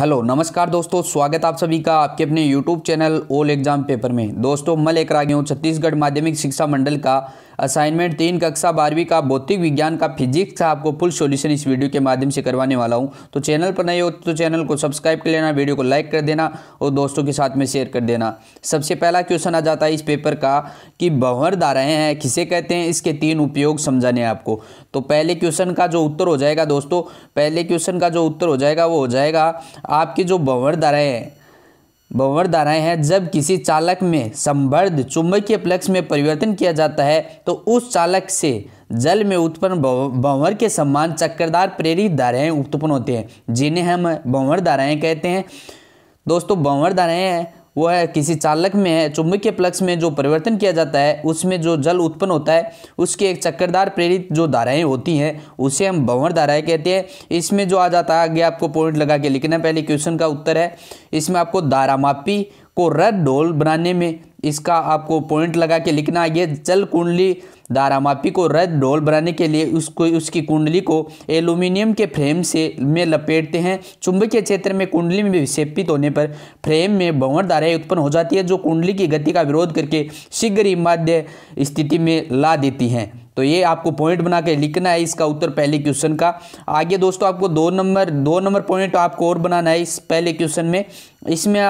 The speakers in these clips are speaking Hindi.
हेलो नमस्कार दोस्तों स्वागत आप सभी का आपके अपने YouTube channel all exam paper में दोस्तों मैं लेकर आ गया हूँ छत्तीसगढ़ माध्यमिक शिक्षा मंडल का असाइनमेंट तीन कक्षा बारहवीं का भौतिक विज्ञान का फिजिक्स का आपको फुल सॉल्यूशन इस वीडियो के माध्यम से करवाने वाला हूं तो चैनल पर नए हो तो चैनल को सब्सक्राइब कर लेना वीडियो को लाइक कर देना और दोस्तों के साथ में शेयर कर देना सबसे पहला क्वेश्चन आ जाता है इस पेपर का कि भंवर धाराएँ हैं किसे कहते हैं इसके तीन उपयोग समझाने आपको तो पहले क्वेश्चन का जो उत्तर हो जाएगा दोस्तों पहले क्वेश्चन का जो उत्तर हो जाएगा वो हो जाएगा आपकी जो भंवर धाराएँ हैं बवर धाराएं हैं जब किसी चालक में संवर्ध चुंबकीय प्लक्स में परिवर्तन किया जाता है तो उस चालक से जल में उत्पन्न भंवर के समान चक्करदार प्रेरित धाराएं उत्पन्न होते हैं जिन्हें हम भंवर धाराएं कहते हैं दोस्तों भंवर धाराएं वह किसी चालक में है चुंबकीय प्लक्स में जो परिवर्तन किया जाता है उसमें जो जल उत्पन्न होता है उसके एक चक्करदार प्रेरित जो धाराएं होती हैं उसे हम भंवर धाराएं कहते हैं इसमें जो आ जाता है आगे आपको पॉइंट लगा के लिखना पहले क्वेश्चन का उत्तर है इसमें आपको मापी को रद डोल बनाने में इसका आपको पॉइंट लगा के लिखना है ये जल कुंडली दारामापी को रद डोल बनाने के लिए उसको उसकी कुंडली को एल्यूमिनियम के फ्रेम से में लपेटते हैं चुंबकीय क्षेत्र में कुंडली में विक्षेपित होने पर फ्रेम में भंवर धाराएं उत्पन्न हो जाती है जो कुंडली की गति का विरोध करके शीघ्र ही माध्य स्थिति में ला देती हैं तो ये आपको पॉइंट बना के लिखना है इसका उत्तर पहले क्वेश्चन का आगे दोस्तों आपको दो नंबर दो नंबर पॉइंट आपको और बनाना है इस पहले क्वेश्चन में इसमें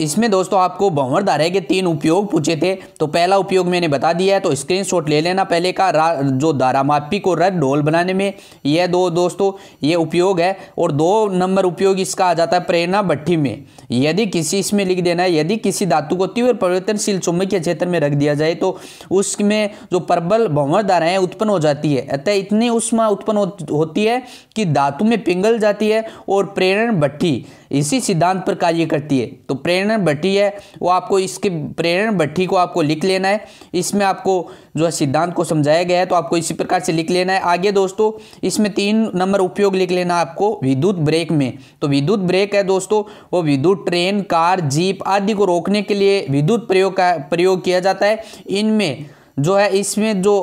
इसमें दोस्तों आपको भंवर धारा के तीन उपयोग पूछे थे तो पहला उपयोग मैंने बता दिया है तो स्क्रीनशॉट ले लेना पहले का जो धारा मापी को रथ ढोल बनाने में यह दो दोस्तों ये उपयोग है और दो नंबर उपयोग इसका आ जाता है प्रेरणा भट्टी में यदि किसी इसमें लिख देना है यदि किसी धातु को तीव्र परिवर्तनशील के क्षेत्र में रख दिया जाए तो उसमें जो प्रबल भंवर धाराएँ उत्पन्न हो जाती है अतः इतनी उष्मा उत्पन्न होती है कि धातु में पिंगल जाती है और प्रेरण भट्टी इसी सिद्धांत पर कार्य करती है तो प्रेरण प्रेरण भट्टी है वो आपको इसके प्रेरण भट्टी को आपको लिख लेना है इसमें आपको जो है सिद्धांत को समझाया गया है तो आपको इसी प्रकार से लिख लेना है आगे दोस्तों इसमें तीन नंबर उपयोग लिख लेना आपको विद्युत ब्रेक में तो विद्युत ब्रेक है दोस्तों वो विद्युत ट्रेन कार जीप आदि को रोकने के लिए विद्युत प्रयोग का प्रयोग किया जाता है इनमें जो है इसमें जो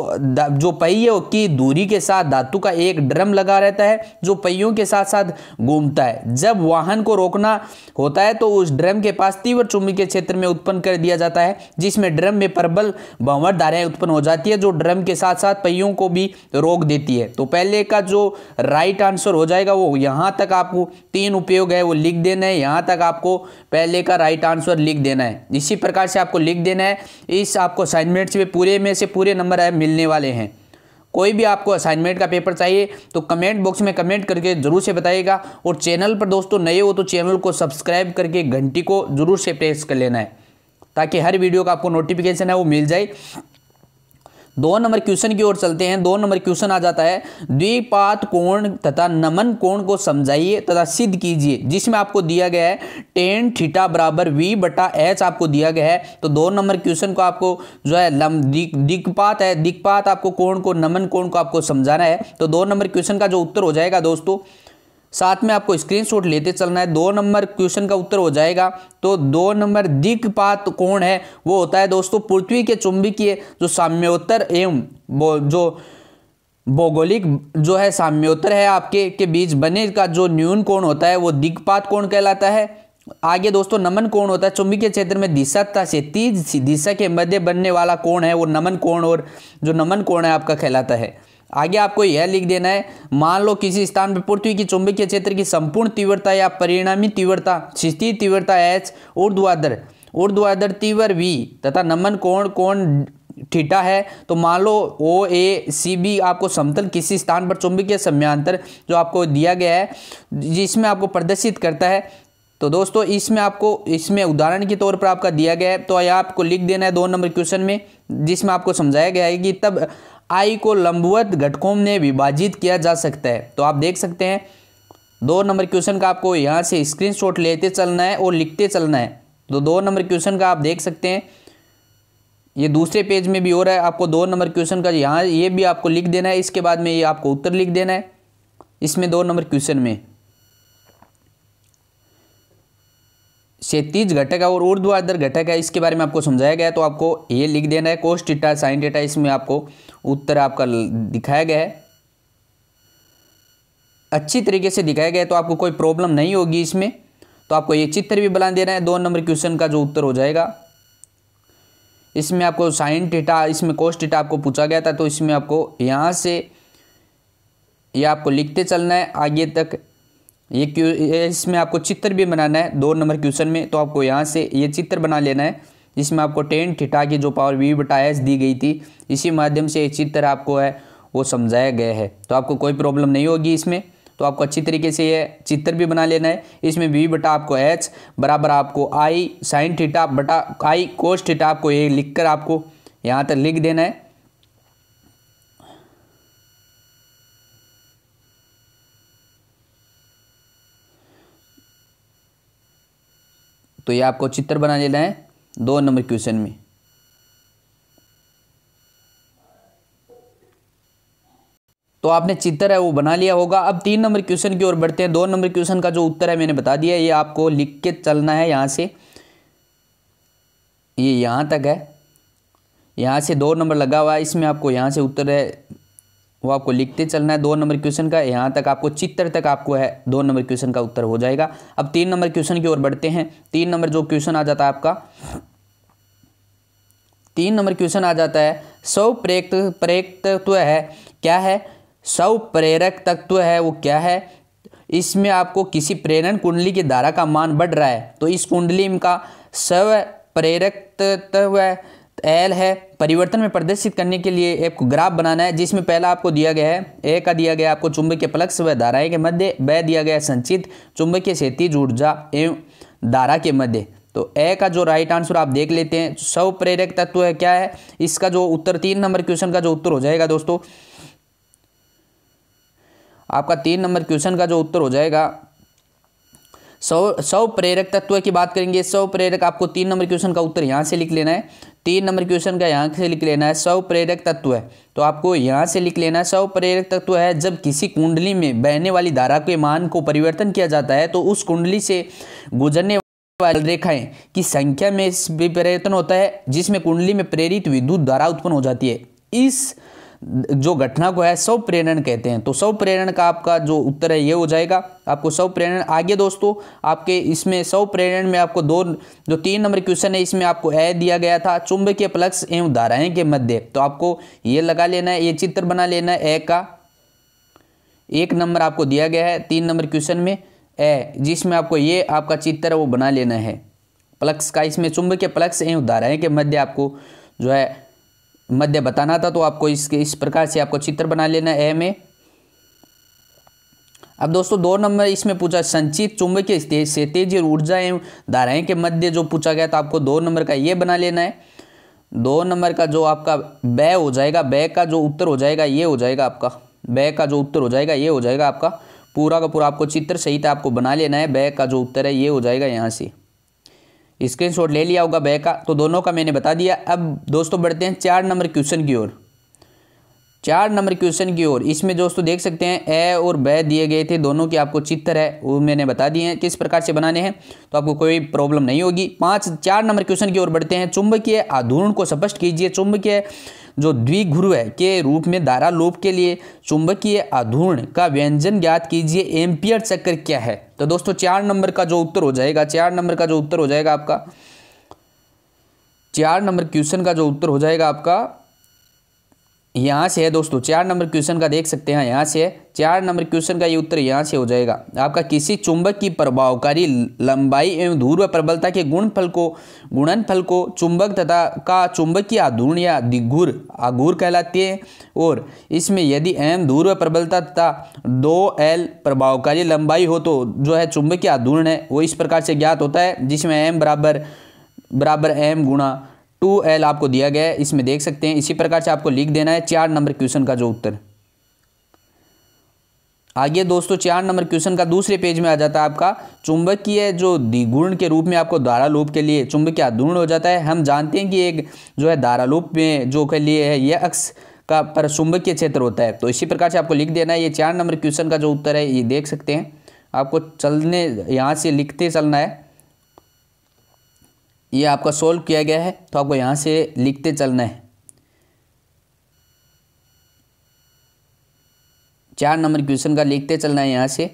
जो पहिए की दूरी के साथ धातु का एक ड्रम लगा रहता है जो पहियों के साथ साथ घूमता है जब वाहन को रोकना होता है तो उस ड्रम के पास तीव्र के क्षेत्र में उत्पन्न कर दिया जाता है जिसमें ड्रम में प्रबल भंवर धाराएं उत्पन्न हो जाती है जो ड्रम के साथ साथ पहियों को भी रोक देती है तो पहले का जो राइट आंसर हो जाएगा वो यहाँ तक आपको तीन उपयोग है वो लिख देना है यहाँ तक आपको पहले का राइट आंसर लिख देना है इसी प्रकार से आपको लिख देना है इस आपको असाइनमेंट्स में पूरे में से पूरे नंबर आए मिलने वाले हैं कोई भी आपको असाइनमेंट का पेपर चाहिए तो कमेंट बॉक्स में कमेंट करके ज़रूर से बताइएगा और चैनल पर दोस्तों नए हो तो चैनल को सब्सक्राइब करके घंटी को ज़रूर से प्रेस कर लेना है ताकि हर वीडियो का आपको नोटिफिकेशन है वो मिल जाए दो नंबर क्वेश्चन की ओर चलते हैं दो नंबर क्वेश्चन आ जाता है द्विपात कोण तथा नमन कोण को समझाइए तथा सिद्ध कीजिए जिसमें आपको दिया गया है टेन थीटा बराबर वी बटा एच आपको दिया गया है तो दो नंबर क्वेश्चन को आपको जो है लम दिक्पात है दिक्पात आपको कोण को नमन कोण को आपको समझाना है तो दो नंबर क्वेश्चन का जो उत्तर हो जाएगा दोस्तों साथ में आपको स्क्रीनशॉट लेते चलना है दो नंबर क्वेश्चन का उत्तर हो जाएगा तो दो नंबर दिग्पात कोण है वो होता है दोस्तों पृथ्वी के चुंबकीय जो साम्योत्तर एवं जो भौगोलिक जो है साम्योत्तर है आपके के बीच बने का जो न्यून कोण होता है वो दिग्पात कोण कहलाता है आगे दोस्तों नमन कोण होता है चुंबकीय क्षेत्र में दिशाता से तीज दिशा के मध्य बनने वाला कोण है वो नमन कोण और जो नमन कोण है आपका कहलाता है आगे आपको यह लिख देना है मान लो किसी स्थान पर पृथ्वी की चुंबकीय क्षेत्र की संपूर्ण तीव्रता या परिणामी तीव्रता स्थिति तीव्रता एच और द्वादर और द्वादर तीव्र वी तथा नमन कोण कोण ठीठा है तो मान लो ओ ए सी बी आपको समतल किसी स्थान पर चुंबकीय समयांतर जो आपको दिया गया है जिसमें आपको प्रदर्शित करता है तो दोस्तों इसमें आपको इसमें उदाहरण के तौर पर आपका दिया गया है तो यह आपको लिख देना है दो नंबर क्वेश्चन में जिसमें आपको समझाया गया है कि तब आई को लंबवत घटकों में विभाजित किया जा सकता है तो आप देख सकते हैं दो नंबर क्वेश्चन का आपको यहाँ से स्क्रीनशॉट लेते चलना है और लिखते चलना है तो दो नंबर क्वेश्चन का आप देख सकते हैं ये दूसरे पेज में भी हो रहा है आपको दो नंबर क्वेश्चन का यहाँ ये भी आपको लिख देना है इसके बाद में ये आपको उत्तर लिख देना है इसमें दो नंबर क्वेश्चन में क्षेत्रीज घटक है और ऊर्ध्वाधर घटक है इसके बारे में आपको समझाया गया है तो आपको ये लिख देना है कोस टीटा साइन डेटा इसमें आपको उत्तर आपका दिखाया गया है अच्छी तरीके से दिखाया गया है तो आपको कोई प्रॉब्लम नहीं होगी इसमें तो आपको ये चित्र भी बना देना है दो नंबर क्वेश्चन का जो उत्तर हो जाएगा इसमें आपको साइन डेटा इसमें कोस टीटा आपको पूछा गया था तो इसमें आपको यहाँ से ये आपको लिखते चलना है आगे तक ये इसमें आपको चित्र भी बनाना है दो नंबर क्वेश्चन में तो आपको यहाँ से ये चित्र बना लेना है जिसमें आपको टेन ठिठा की जो पावर वी बटा एस दी गई थी इसी माध्यम से ये चित्र आपको है वो समझाया गया है तो आपको कोई प्रॉब्लम नहीं होगी इसमें तो आपको अच्छी तरीके से ये चित्र भी बना लेना है इसमें वी बटा आपको एच बराबर आपको आई साइन ठिठा बटा आई कोस ठिठा आपको ये लिख कर आपको यहाँ तक लिख देना है तो ये आपको चित्र बना लेना है दो नंबर क्वेश्चन में तो आपने चित्र है वो बना लिया होगा अब तीन नंबर क्वेश्चन की ओर बढ़ते हैं दो नंबर क्वेश्चन का जो उत्तर है मैंने बता दिया ये आपको लिख के चलना है यहाँ से ये यहाँ तक है यहाँ से दो नंबर लगा हुआ है इसमें आपको यहाँ से उत्तर है वो आपको लिखते चलना है दो नंबर क्वेश्चन का यहाँ तक आपको चित्र तक आपको है दो नंबर क्वेश्चन का उत्तर हो जाएगा अब तीन नंबर क्वेश्चन की ओर बढ़ते हैं तीन नंबर जो क्वेश्चन आ जाता है आपका तीन नंबर क्वेश्चन आ जाता है सौ प्रेक्त प्रेरक है क्या है सौ प्रेरक तत्व है वो क्या है इसमें आपको किसी प्रेरण कुंडली की धारा का मान बढ़ रहा है तो इस कुंडली का सव प्रेरक तत्व एल है परिवर्तन में प्रदर्शित करने के लिए एक ग्राफ बनाना है जिसमें पहला आपको दिया गया है ए का दिया गया आपको चुंबक के प्लक्स व धाराएं के मध्य ब दिया गया संचित चुंबक के क्षतिज ऊर्जा एवं धारा के मध्य तो ए का जो राइट आंसर आप देख लेते हैं सव प्रेरक तत्व है क्या है इसका जो उत्तर तीन नंबर क्वेश्चन का जो उत्तर हो जाएगा दोस्तों आपका तीन नंबर क्वेश्चन का जो उत्तर हो जाएगा सौ सौ प्रेरक तत्व की बात करेंगे सौ प्रेरक आपको तीन नंबर क्वेश्चन का उत्तर यहाँ से लिख लेना है तीन नंबर क्वेश्चन का यहाँ से लिख लेना है सौ प्रेरक तत्व है तो आपको यहाँ से लिख लेना है सौ प्रेरक तत्व है जब किसी कुंडली में बहने वाली धारा के मान को परिवर्तन किया जाता है तो उस कुंडली से गुजरने वाली रेखाएं की संख्या में परिवर्तन होता है जिसमें कुंडली में प्रेरित विद्युत धारा उत्पन्न हो जाती है इस जो घटना को है स्व प्रेरण कहते हैं तो स्व प्रेरण का आपका जो उत्तर है ये हो जाएगा आपको स्व प्रेरण आगे दोस्तों आपके इसमें स्व प्रेरण में आपको दो जो तीन नंबर क्वेश्चन है इसमें आपको ए दिया गया था चुंबकीय प्लक्स एवं धाराएं के मध्य तो आपको ये लगा लेना है ये चित्र बना लेना है ए का एक नंबर आपको दिया गया है तीन नंबर क्वेश्चन में ए जिसमें आपको ये आपका चित्र वो बना लेना है प्लक्स का इसमें चुंबकीय प्लक्स एवं धाराएं के मध्य आपको जो है मध्य बताना था तो आपको इसके इस प्रकार से आपको चित्र बना लेना ए में अब दोस्तों दो नंबर इसमें पूछा संचित चुंबकीय से तेज ऊर्जा एवं धाराएं के मध्य जो पूछा गया तो आपको दो नंबर का ये बना लेना है दो नंबर का जो आपका बै हो जाएगा बै का जो उत्तर हो जाएगा ये हो जाएगा आपका बै का जो उत्तर हो जाएगा ये हो जाएगा आपका पूरा का पूरा आपको चित्र सही था आपको बना लेना है बै का जो उत्तर है ये हो जाएगा यहाँ से स्क्रीनशॉट ले लिया होगा बैक का तो दोनों का मैंने बता दिया अब दोस्तों बढ़ते हैं चार नंबर क्वेश्चन की ओर चार नंबर क्वेश्चन की ओर इसमें दोस्तों देख सकते हैं ए और बे दिए गए थे दोनों के आपको चित्र है वो मैंने बता दिए हैं किस प्रकार से बनाने हैं तो आपको कोई प्रॉब्लम नहीं होगी पांच चार नंबर क्वेश्चन की ओर बढ़ते हैं चुंबकीय आधूर्ण को स्पष्ट कीजिए चुंबकीय जो है के रूप में दारा लोप के लिए चुंबकीय आधूर्ण का व्यंजन ज्ञात कीजिए एम्पियर चक्र क्या है तो दोस्तों चार नंबर का जो उत्तर हो जाएगा चार नंबर का जो उत्तर हो जाएगा आपका चार नंबर क्वेश्चन का जो उत्तर हो जाएगा आपका यहाँ से है दोस्तों चार नंबर क्वेश्चन का देख सकते हैं यहाँ से चार नंबर क्वेश्चन का ये उत्तर यहाँ से हो जाएगा आपका किसी चुंबक की प्रभावकारी लंबाई एवं ध्रुव प्रबलता के गुणफल को गुणनफल को चुंबक तथा का चुंबक की आधूर्ण या दिघुर आघूर कहलाती है और इसमें यदि एम ध्रुव प्रबलता तथा दो एल प्रभावकारी लंबाई हो तो जो है चुंबक की आधूर्ण है वो इस प्रकार से ज्ञात होता है जिसमें एम बराबर बराबर एम गुणा टू एल आपको दिया गया है इसमें देख सकते हैं इसी प्रकार से आपको लिख देना है चार नंबर क्वेश्चन का जो उत्तर आगे दोस्तों चार नंबर क्वेश्चन का दूसरे पेज में आ जाता है आपका चुंबकीय जो द्विगुण के रूप में आपको धारा लूप के लिए चुंबकीय आदूर्ण हो जाता है हम जानते हैं कि एक जो है धारा लूप में जो के लिए है यह अक्स का पर चुंबकीय क्षेत्र होता है तो इसी प्रकार से आपको लिख देना है ये चार नंबर क्वेश्चन का जो उत्तर है ये देख सकते हैं आपको चलने यहाँ से लिखते चलना है ये आपका सोल्व किया गया है तो आपको यहाँ से लिखते चलना है चार नंबर क्वेश्चन का लिखते चलना है यहाँ से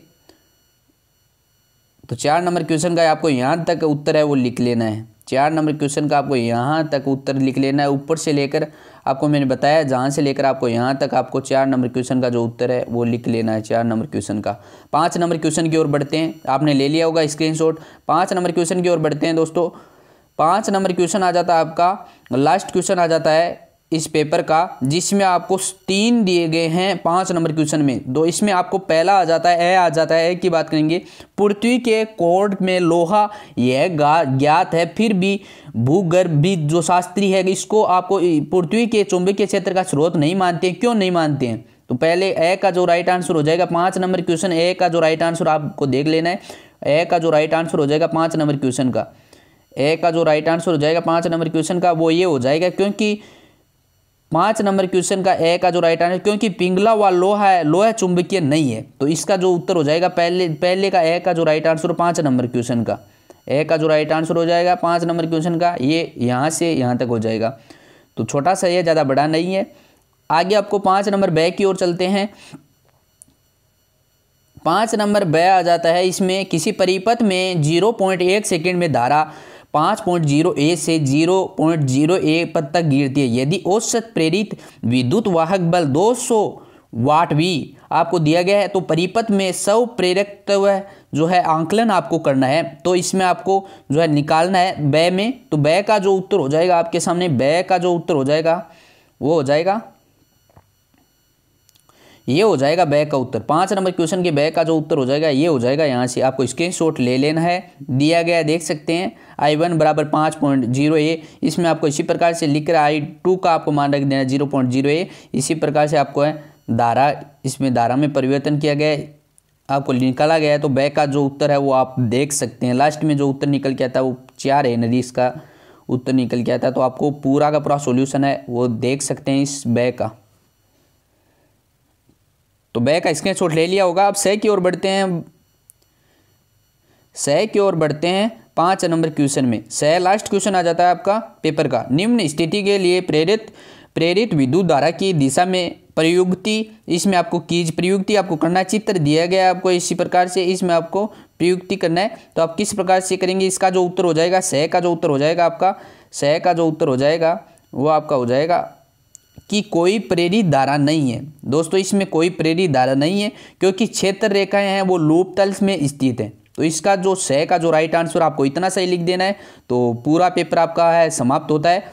तो चार नंबर क्वेश्चन का आपको यहाँ तक उत्तर है वो लिख लेना है चार नंबर क्वेश्चन का आपको यहाँ तक उत्तर लिख लेना है ऊपर से लेकर आपको मैंने बताया जहाँ से लेकर आपको यहाँ तक आपको चार नंबर क्वेश्चन का जो उत्तर है वो लिख लेना है चार नंबर क्वेश्चन का पाँच नंबर क्वेश्चन की ओर बढ़ते हैं आपने ले लिया होगा स्क्रीन शॉट नंबर क्वेश्चन की ओर बढ़ते हैं दोस्तों पाँच नंबर क्वेश्चन आ जाता है आपका लास्ट क्वेश्चन आ जाता है इस पेपर का जिसमें आपको तीन दिए गए हैं पाँच नंबर क्वेश्चन में दो इसमें आपको पहला आ जाता है ए आ जाता है ए की बात करेंगे पृथ्वी के कोर्ट में लोहा यह ज्ञात है फिर भी भूगर्भ भी जो शास्त्री है इसको आपको पृथ्वी के चुंबकीय क्षेत्र का स्रोत नहीं मानते हैं क्यों नहीं मानते हैं तो पहले ए का जो राइट आंसर हो जाएगा पाँच नंबर क्वेश्चन ए का जो राइट आंसर आपको देख लेना है ए का जो राइट आंसर हो जाएगा पाँच नंबर क्वेश्चन का ए का जो राइट आंसर हो जाएगा पाँच नंबर क्वेश्चन का वो ये हो जाएगा क्योंकि पाँच नंबर क्वेश्चन का ए का जो राइट आंसर क्योंकि पिंगला व लोहा है लोहा चुंबकीय नहीं है तो इसका जो उत्तर हो जाएगा पहले पहले का ए का जो राइट आंसर पाँच नंबर क्वेश्चन का ए का जो राइट आंसर हो जाएगा पाँच नंबर क्वेश्चन का ये यहाँ से यहाँ तक हो जाएगा तो छोटा सा ये ज़्यादा बड़ा नहीं है आगे आपको पाँच नंबर बै की ओर चलते हैं पाँच नंबर बै आ जाता है इसमें किसी परिपथ में जीरो पॉइंट एक सेकेंड में धारा पाँच पॉइंट जीरो ए से जीरो पॉइंट जीरो ए पद तक गिरती है यदि औसत प्रेरित विद्युत वाहक बल दो सौ वाट भी आपको दिया गया है तो परिपथ में सौ प्रेरक जो है आंकलन आपको करना है तो इसमें आपको जो है निकालना है बै में तो बै का जो उत्तर हो जाएगा आपके सामने बै का जो उत्तर हो जाएगा वो हो जाएगा ये हो जाएगा बैक का उत्तर पाँच नंबर क्वेश्चन के बैक का जो उत्तर हो जाएगा ये हो जाएगा यहाँ से आपको स्क्रीन शॉट ले लेना है दिया गया देख सकते हैं आई वन बराबर पाँच पॉइंट जीरो ए इसमें आपको इसी प्रकार से लिख रहा है आई टू का आपको मान रख देना जीरो पॉइंट जीरो ए इसी प्रकार से आपको है धारा इसमें धारा में परिवर्तन किया गया है आपको निकाला गया है तो बैक का जो उत्तर है वो आप देख सकते हैं लास्ट में जो उत्तर निकल के आता है वो चार है नदी इसका उत्तर निकल के आता है तो आपको पूरा का पूरा सोल्यूशन है वो देख सकते हैं इस बैक का तो बै का स्क्रीनशॉट ले लिया होगा अब सह की ओर बढ़ते हैं सह की ओर बढ़ते हैं पाँच नंबर क्वेश्चन में सह लास्ट क्वेश्चन आ जाता है आपका पेपर का निम्न स्थिति के लिए प्रेरित प्रेरित विद्युत धारा की दिशा में प्रयुक्ति इसमें आपको कीज प्रयुक्ति आपको करना चित्र दिया गया है आपको इसी प्रकार से इसमें आपको प्रयुक्ति करना है तो आप किस प्रकार से करेंगे इसका जो उत्तर हो जाएगा सह का जो उत्तर हो जाएगा आपका सह का जो उत्तर हो जाएगा वो आपका हो जाएगा कि कोई प्रेरी धारा नहीं है दोस्तों इसमें कोई प्रेरी धारा नहीं है क्योंकि क्षेत्र रेखाएं हैं वो लूप तल्स में स्थित हैं तो इसका जो सह का जो राइट आंसर आपको इतना सही लिख देना है तो पूरा पेपर आपका है समाप्त होता है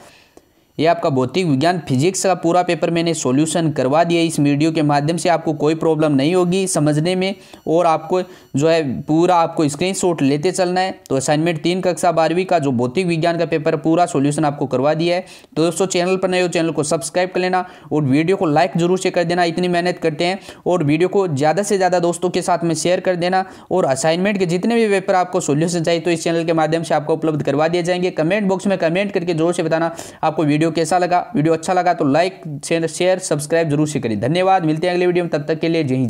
ये आपका भौतिक विज्ञान फिजिक्स का पूरा पेपर मैंने सॉल्यूशन करवा दिया इस वीडियो के माध्यम से आपको कोई प्रॉब्लम नहीं होगी समझने में और आपको जो है पूरा आपको स्क्रीनशॉट लेते चलना है तो असाइनमेंट तीन कक्षा बारहवीं का जो भौतिक विज्ञान का पेपर पूरा सोल्यूशन आपको करवा दिया है तो दोस्तों चैनल पर नए हो चैनल को सब्सक्राइब कर लेना और वीडियो को लाइक जरूर से कर देना इतनी मेहनत करते हैं और वीडियो को ज़्यादा से ज़्यादा दोस्तों के साथ में शेयर कर देना और असाइनमेंट के जितने भी पेपर आपको सोल्यूशन चाहिए तो इस चैनल के माध्यम से आपको उपलब्ध करवा दिए जाएंगे कमेंट बॉक्स में कमेंट करके जोर से बताना आपको वीडियो वीडियो कैसा लगा वीडियो अच्छा लगा तो लाइक शेयर सब्सक्राइब जरूर से करें धन्यवाद मिलते हैं अगले वीडियो में तब तक के लिए जय हिंद